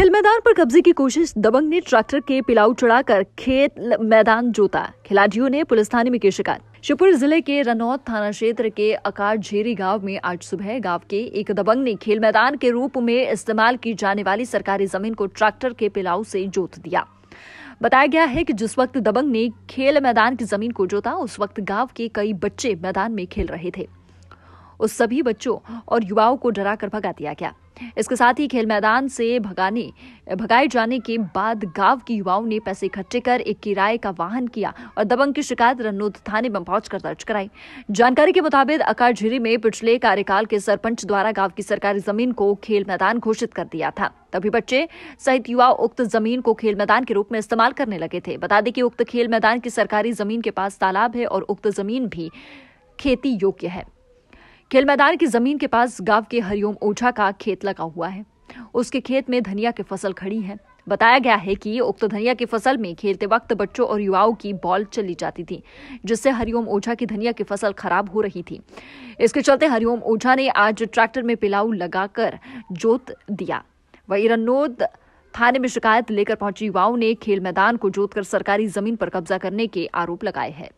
खेल मैदान पर कब्जे की कोशिश दबंग ने ट्रैक्टर के पिलाऊ चढ़ाकर खेत मैदान जोता खिलाड़ियों ने पुलिस थाने में की शिकायत शिवपुर जिले के रनौत थाना क्षेत्र के अकार झेरी गांव में आज सुबह गांव के एक दबंग ने खेल मैदान के रूप में इस्तेमाल की जाने वाली सरकारी जमीन को ट्रैक्टर के पिलाऊ से जोत दिया बताया गया है कि जिस वक्त दबंग ने खेल मैदान की जमीन को जोता उस वक्त गांव के कई बच्चे मैदान में खेल रहे थे उस सभी बच्चों और युवाओं को डरा कर भगा दिया गया इसके साथ ही खेल मैदान से भगाने भगाए जाने के बाद गांव के युवाओं ने पैसे इकट्ठे कर एक किराए का वाहन किया और दबंग की शिकायत रनोद थाने में पहुंचकर दर्ज कराई जानकारी के मुताबिक अकारझिरी में पिछले कार्यकाल के सरपंच द्वारा गांव की सरकारी जमीन को खेल मैदान घोषित कर दिया था तभी बच्चे सहित युवा उक्त जमीन को खेल मैदान के रूप में इस्तेमाल करने लगे थे बता दें कि उक्त खेल मैदान की सरकारी जमीन के पास तालाब है और उक्त जमीन भी खेती योग्य है खेल मैदान की जमीन के पास गांव के हरिओम ओझा का खेत लगा हुआ है उसके खेत में धनिया की फसल खड़ी है बताया गया है कि उक्त धनिया की फसल में खेलते वक्त बच्चों और युवाओं की बॉल चली जाती थी जिससे हरिओम ओझा की धनिया की फसल खराब हो रही थी इसके चलते हरिओम ओझा ने आज ट्रैक्टर में पिलाऊ लगाकर जोत दिया वही रनोद थाने में शिकायत लेकर पहुंचे युवाओं ने खेल मैदान को जोतकर सरकारी जमीन पर कब्जा करने के आरोप लगाए हैं